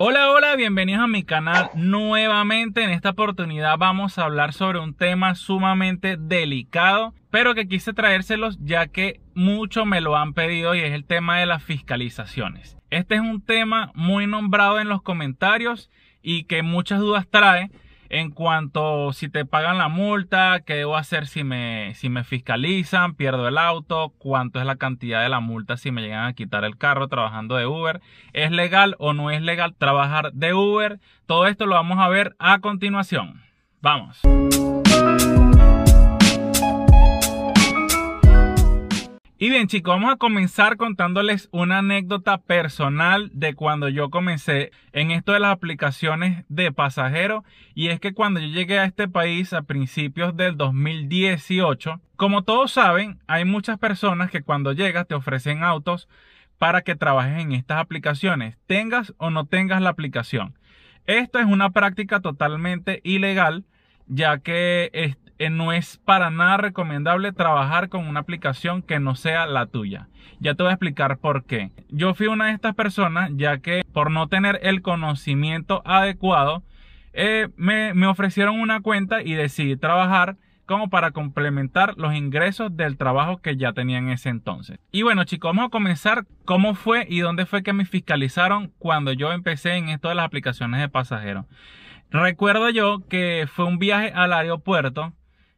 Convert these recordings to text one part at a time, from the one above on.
Hola, hola, bienvenidos a mi canal nuevamente. En esta oportunidad vamos a hablar sobre un tema sumamente delicado, pero que quise traérselos ya que mucho me lo han pedido y es el tema de las fiscalizaciones. Este es un tema muy nombrado en los comentarios y que muchas dudas trae, en cuanto si te pagan la multa, qué debo hacer si me, si me fiscalizan, pierdo el auto, cuánto es la cantidad de la multa si me llegan a quitar el carro trabajando de Uber, es legal o no es legal trabajar de Uber, todo esto lo vamos a ver a continuación. Vamos. Y bien chicos, vamos a comenzar contándoles una anécdota personal de cuando yo comencé en esto de las aplicaciones de pasajeros. Y es que cuando yo llegué a este país a principios del 2018, como todos saben, hay muchas personas que cuando llegas te ofrecen autos para que trabajes en estas aplicaciones, tengas o no tengas la aplicación. Esto es una práctica totalmente ilegal, ya que este, eh, no es para nada recomendable trabajar con una aplicación que no sea la tuya. Ya te voy a explicar por qué. Yo fui una de estas personas ya que por no tener el conocimiento adecuado, eh, me, me ofrecieron una cuenta y decidí trabajar como para complementar los ingresos del trabajo que ya tenía en ese entonces. Y bueno chicos, vamos a comenzar cómo fue y dónde fue que me fiscalizaron cuando yo empecé en esto de las aplicaciones de pasajeros. Recuerdo yo que fue un viaje al aeropuerto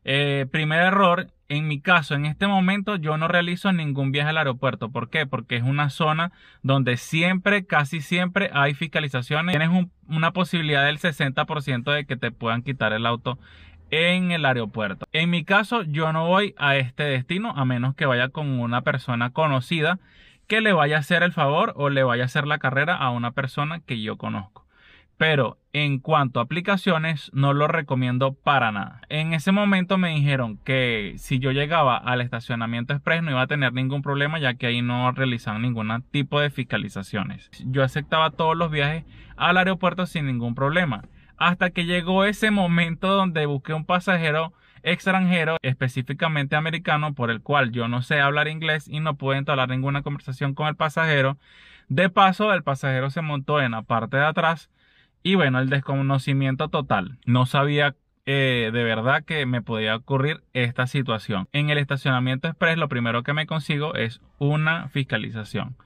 eh, primer error, en mi caso, en este momento yo no realizo ningún viaje al aeropuerto. ¿Por qué? Porque es una zona donde siempre, casi siempre hay fiscalizaciones. Tienes una posibilidad del 60% de que te puedan quitar el auto en el aeropuerto. En mi caso, yo no voy a este destino a menos que vaya con una persona conocida que le vaya a hacer el favor o le vaya a hacer la carrera a una persona que yo conozco pero en cuanto a aplicaciones no lo recomiendo para nada. En ese momento me dijeron que si yo llegaba al estacionamiento express no iba a tener ningún problema ya que ahí no realizaban ningún tipo de fiscalizaciones. Yo aceptaba todos los viajes al aeropuerto sin ningún problema. Hasta que llegó ese momento donde busqué un pasajero extranjero, específicamente americano, por el cual yo no sé hablar inglés y no pude entablar ninguna conversación con el pasajero. De paso, el pasajero se montó en la parte de atrás y bueno, el desconocimiento total. No sabía eh, de verdad que me podía ocurrir esta situación. En el estacionamiento express lo primero que me consigo es una fiscalización.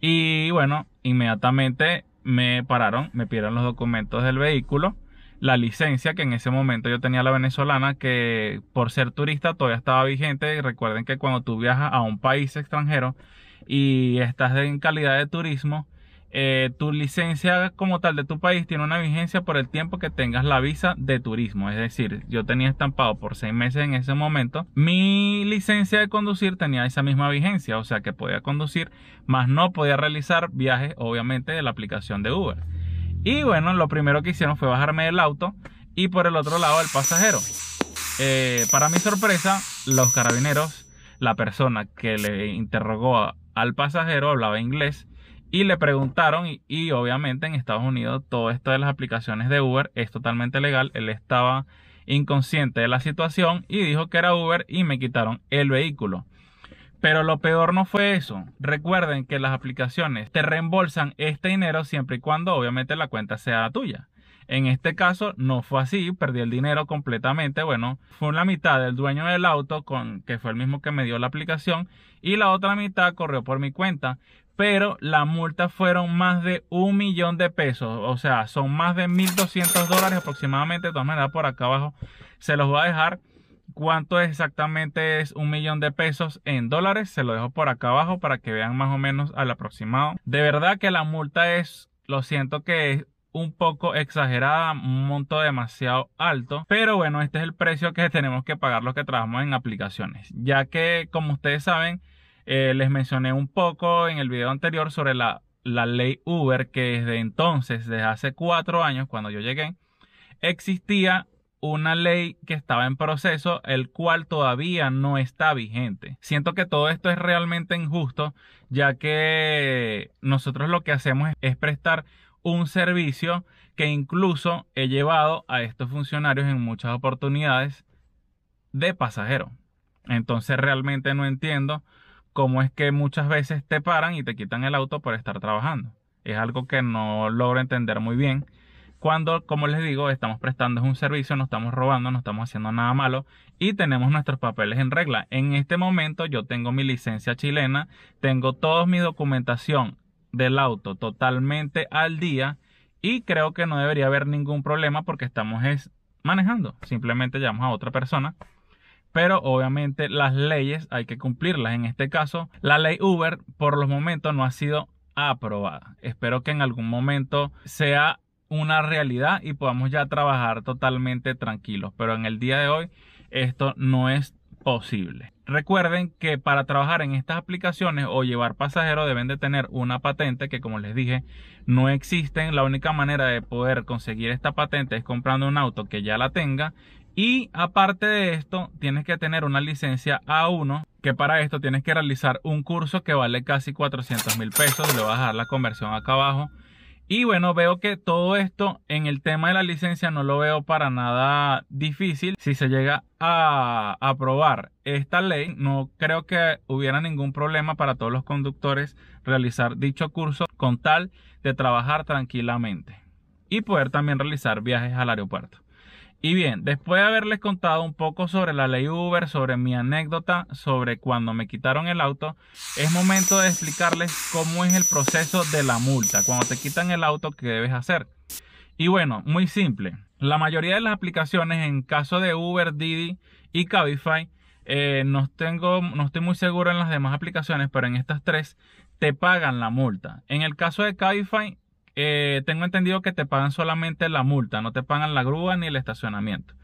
Y bueno, inmediatamente me pararon, me pidieron los documentos del vehículo, la licencia que en ese momento yo tenía la venezolana, que por ser turista todavía estaba vigente. Y recuerden que cuando tú viajas a un país extranjero y estás en calidad de turismo, eh, tu licencia como tal de tu país tiene una vigencia por el tiempo que tengas la visa de turismo. Es decir, yo tenía estampado por seis meses en ese momento. Mi licencia de conducir tenía esa misma vigencia, o sea que podía conducir, más no podía realizar viajes, obviamente, de la aplicación de Uber. Y bueno, lo primero que hicieron fue bajarme del auto y por el otro lado el pasajero. Eh, para mi sorpresa, los carabineros, la persona que le interrogó al pasajero hablaba inglés y le preguntaron y, obviamente en Estados Unidos todo esto de las aplicaciones de Uber es totalmente legal. Él estaba inconsciente de la situación y dijo que era Uber y me quitaron el vehículo. Pero lo peor no fue eso. Recuerden que las aplicaciones te reembolsan este dinero siempre y cuando obviamente la cuenta sea tuya. En este caso no fue así, perdí el dinero completamente. Bueno, fue la mitad del dueño del auto, con, que fue el mismo que me dio la aplicación, y la otra mitad corrió por mi cuenta. Pero la multa fueron más de un millón de pesos, o sea, son más de 1.200 dólares aproximadamente. De todas maneras, por acá abajo se los voy a dejar. ¿Cuánto exactamente es un millón de pesos en dólares? Se lo dejo por acá abajo para que vean más o menos al aproximado. De verdad que la multa es, lo siento que es un poco exagerada, un monto demasiado alto, pero bueno, este es el precio que tenemos que pagar los que trabajamos en aplicaciones, ya que como ustedes saben, eh, les mencioné un poco en el video anterior sobre la, la ley Uber que desde entonces, desde hace cuatro años, cuando yo llegué, existía una ley que estaba en proceso, el cual todavía no está vigente. Siento que todo esto es realmente injusto, ya que nosotros lo que hacemos es prestar un servicio que incluso he llevado a estos funcionarios en muchas oportunidades de pasajero. Entonces realmente no entiendo cómo es que muchas veces te paran y te quitan el auto por estar trabajando. Es algo que no logro entender muy bien. Cuando, como les digo, estamos prestando un servicio, no estamos robando, no estamos haciendo nada malo y tenemos nuestros papeles en regla. En este momento yo tengo mi licencia chilena, tengo toda mi documentación del auto totalmente al día y creo que no debería haber ningún problema porque estamos manejando, simplemente llamamos a otra persona. Pero obviamente las leyes hay que cumplirlas. En este caso, la ley Uber por los momentos no ha sido aprobada. Espero que en algún momento sea una realidad y podamos ya trabajar totalmente tranquilos. Pero en el día de hoy esto no es posible. Recuerden que para trabajar en estas aplicaciones o llevar pasajeros deben de tener una patente que como les dije no existen. La única manera de poder conseguir esta patente es comprando un auto que ya la tenga. Y aparte de esto, tienes que tener una licencia A1, que para esto tienes que realizar un curso que vale casi 400 mil pesos. Le voy a dejar la conversión acá abajo. Y bueno, veo que todo esto en el tema de la licencia no lo veo para nada difícil. Si se llega a aprobar esta ley, no creo que hubiera ningún problema para todos los conductores realizar dicho curso con tal de trabajar tranquilamente y poder también realizar viajes al aeropuerto. Y bien, después de haberles contado un poco sobre la ley Uber, sobre mi anécdota, sobre cuando me quitaron el auto, es momento de explicarles cómo es el proceso de la multa, cuando te quitan el auto, ¿qué debes hacer? Y bueno, muy simple. La mayoría de las aplicaciones, en caso de Uber, Didi y Cabify, eh, no, tengo, no estoy muy seguro en las demás aplicaciones, pero en estas tres te pagan la multa. En el caso de Cabify, eh, tengo entendido que te pagan solamente la multa, no te pagan la grúa ni el estacionamiento.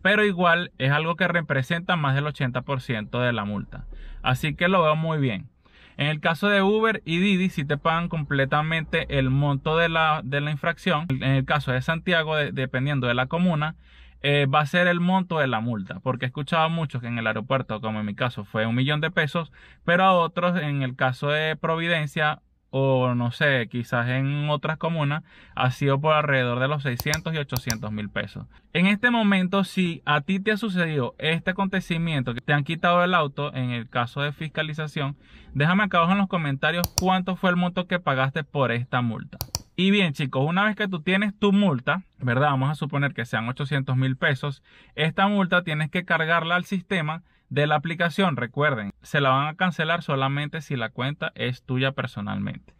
Pero igual es algo que representa más del 80% de la multa. Así que lo veo muy bien. En el caso de Uber y Didi si te pagan completamente el monto de la, de la infracción. En el caso de Santiago, dependiendo de la comuna, eh, va a ser el monto de la multa. Porque he escuchado muchos que en el aeropuerto, como en mi caso, fue un millón de pesos, pero a otros, en el caso de Providencia, o no sé, quizás en otras comunas, ha sido por alrededor de los 600 y 800 mil pesos. En este momento, si a ti te ha sucedido este acontecimiento que te han quitado el auto en el caso de fiscalización, déjame acá abajo en los comentarios cuánto fue el monto que pagaste por esta multa. Y bien chicos, una vez que tú tienes tu multa, ¿verdad? Vamos a suponer que sean 800 mil pesos, esta multa tienes que cargarla al sistema de la aplicación, recuerden, se la van a cancelar solamente si la cuenta es tuya personalmente.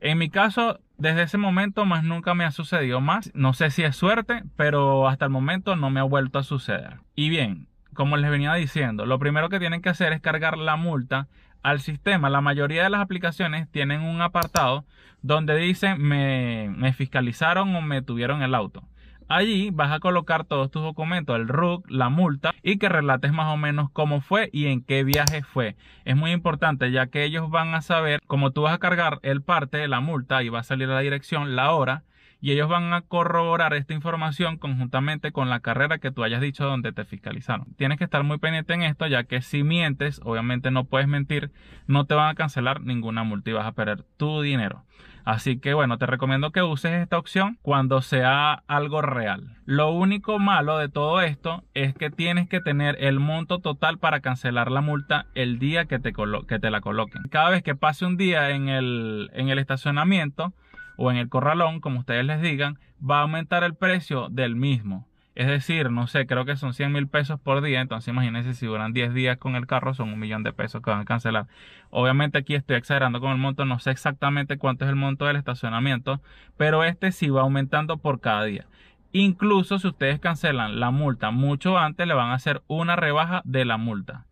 En mi caso, desde ese momento más nunca me ha sucedido más. No sé si es suerte, pero hasta el momento no me ha vuelto a suceder. Y bien, como les venía diciendo, lo primero que tienen que hacer es cargar la multa al sistema. La mayoría de las aplicaciones tienen un apartado donde dice me, me fiscalizaron o me tuvieron el auto. Allí vas a colocar todos tus documentos, el RUC, la multa y que relates más o menos cómo fue y en qué viaje fue. Es muy importante ya que ellos van a saber cómo tú vas a cargar el parte de la multa y va a salir la dirección, la hora y ellos van a corroborar esta información conjuntamente con la carrera que tú hayas dicho donde te fiscalizaron. Tienes que estar muy pendiente en esto, ya que si mientes, obviamente no puedes mentir, no te van a cancelar ninguna multa y vas a perder tu dinero. Así que bueno, te recomiendo que uses esta opción cuando sea algo real. Lo único malo de todo esto es que tienes que tener el monto total para cancelar la multa el día que te, que te la coloquen. Cada vez que pase un día en el estacionamiento o en el corralón, como ustedes les digan, va a aumentar el precio del mismo. Es decir, no sé, creo que son 100 mil pesos por día. Entonces imagínense si duran 10 días con el carro, son un millón de pesos que van a cancelar. Obviamente aquí estoy exagerando con el monto, no sé exactamente cuánto es el monto del estacionamiento, pero este sí va aumentando por cada día. Incluso si ustedes cancelan la multa mucho antes, le van a hacer una rebaja de la multa.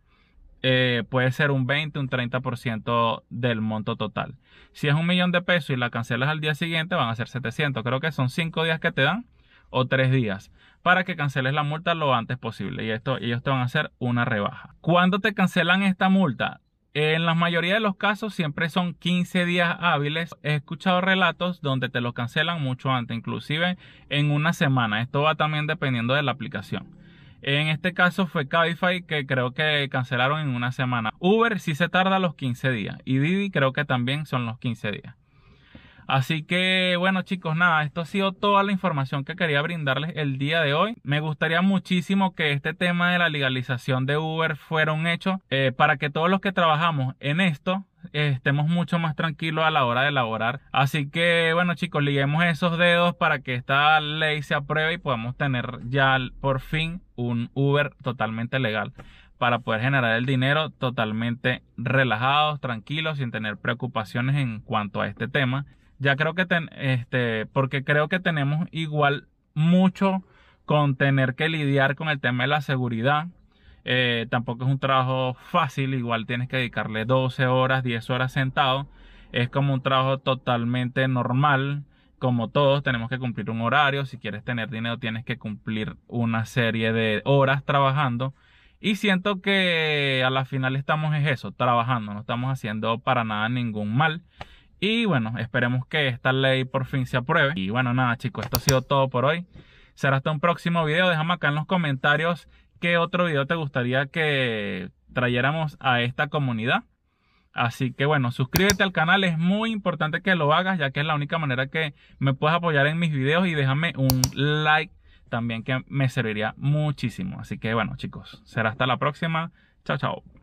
Eh, puede ser un 20, un 30% del monto total. Si es un millón de pesos y la cancelas al día siguiente, van a ser 700. Creo que son 5 días que te dan o 3 días para que canceles la multa lo antes posible. Y esto, ellos te van a hacer una rebaja. ¿Cuándo te cancelan esta multa? En la mayoría de los casos siempre son 15 días hábiles. He escuchado relatos donde te lo cancelan mucho antes, inclusive en una semana. Esto va también dependiendo de la aplicación. En este caso fue Cabify que creo que cancelaron en una semana. Uber sí se tarda los 15 días y Didi creo que también son los 15 días. Así que bueno chicos, nada, esto ha sido toda la información que quería brindarles el día de hoy. Me gustaría muchísimo que este tema de la legalización de Uber fuera un hecho eh, para que todos los que trabajamos en esto eh, estemos mucho más tranquilos a la hora de elaborar. Así que, bueno, chicos, liguemos esos dedos para que esta ley se apruebe y podamos tener ya por fin un Uber totalmente legal para poder generar el dinero totalmente relajados, tranquilos, sin tener preocupaciones en cuanto a este tema ya creo que este, porque creo que tenemos igual mucho con tener que lidiar con el tema de la seguridad. Eh, tampoco es un trabajo fácil, igual tienes que dedicarle 12 horas, 10 horas sentado. Es como un trabajo totalmente normal, como todos tenemos que cumplir un horario. Si quieres tener dinero tienes que cumplir una serie de horas trabajando. Y siento que a la final estamos es eso, trabajando, no estamos haciendo para nada ningún mal. Y bueno, esperemos que esta ley por fin se apruebe. Y bueno, nada chicos, esto ha sido todo por hoy. Será hasta un próximo video. Déjame acá en los comentarios qué otro video te gustaría que trayéramos a esta comunidad. Así que bueno, suscríbete al canal, es muy importante que lo hagas ya que es la única manera que me puedes apoyar en mis videos y déjame un like también que me serviría muchísimo. Así que bueno chicos, será hasta la próxima. Chao, chao.